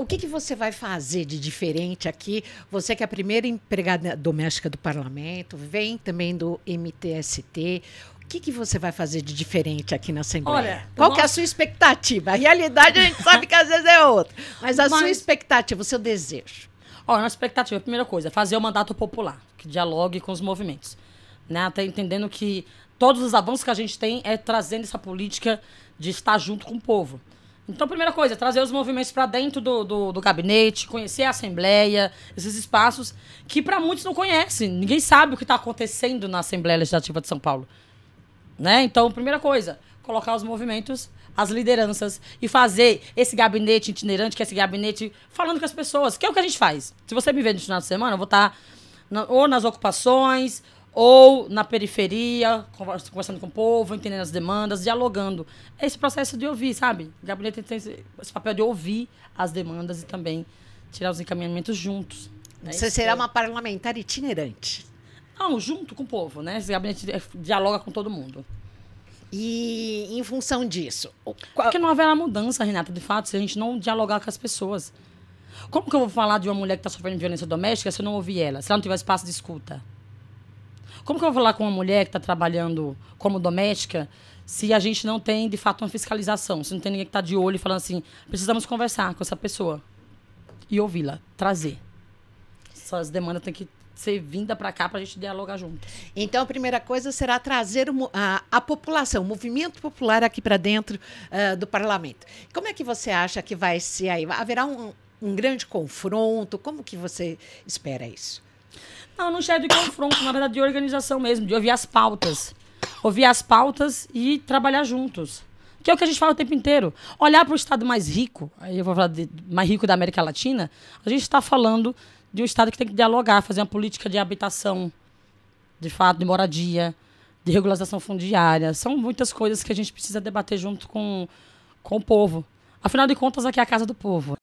O que, que você vai fazer de diferente aqui? Você que é a primeira empregada doméstica do parlamento, vem também do MTST. O que, que você vai fazer de diferente aqui na Assembleia? Olha, Qual que é a sua expectativa? A realidade a gente sabe que às vezes é outra. Mas a mas... sua expectativa, o seu desejo. Olha, a expectativa, a primeira coisa, é fazer o mandato popular, que dialogue com os movimentos. Né? Até entendendo que todos os avanços que a gente tem é trazendo essa política de estar junto com o povo. Então, primeira coisa, trazer os movimentos para dentro do, do, do, gabinete, conhecer a Assembleia, esses espaços que para muitos não conhecem. Ninguém sabe o que está acontecendo na Assembleia Legislativa de São Paulo. Né? Então, primeira coisa, colocar os movimentos, as lideranças e fazer esse gabinete itinerante, que é esse gabinete falando com as pessoas, que é o que a gente faz. Se você me vê no final de semana, eu vou estar tá ou nas ocupações, ou na periferia, conversando com o povo, entendendo as demandas, dialogando. É esse processo de ouvir, sabe? O gabinete tem esse, papel de ouvir as demandas e também tirar os encaminhamentos juntos. Né? Você será é uma parlamentar itinerante. Não, junto com o povo, né? Esse gabinete é, dialoga com todo mundo. E em função disso? Qual... Porque não haverá mudança, Renata, de fato, se a gente não dialogar com as pessoas. Como que eu vou falar de uma mulher que está sofrendo violência doméstica se eu não ouvir ela, se ela não tiver espaço de escuta? Como que eu vou falar com uma mulher que está trabalhando como doméstica se a gente não tem, de fato, uma fiscalização? Se não tem ninguém que está de olho falando assim, precisamos conversar com essa pessoa e ouvi-la, trazer. Essas demandas têm que ser vinda para cá para a gente dialogar junto. Então, a primeira coisa será trazer a, a população, o movimento popular aqui para dentro uh, do parlamento. Como é que você acha que vai ser aí? Haverá um, um grande confronto? Como que você espera isso? Não, não chefe de confronto, na verdade, de organização mesmo, de ouvir as pautas. Ouvir as pautas e trabalhar juntos. Que é o que a gente fala o tempo inteiro. Olhar para o estado mais rico, aí eu vou falar de, mais rico da América Latina, a gente está falando de um estado que tem que dialogar, fazer uma política de habitação, de fato, de moradia, de regularização fundiária. São muitas coisas que a gente precisa debater junto com, com o povo. Afinal de contas, aqui é a casa do povo.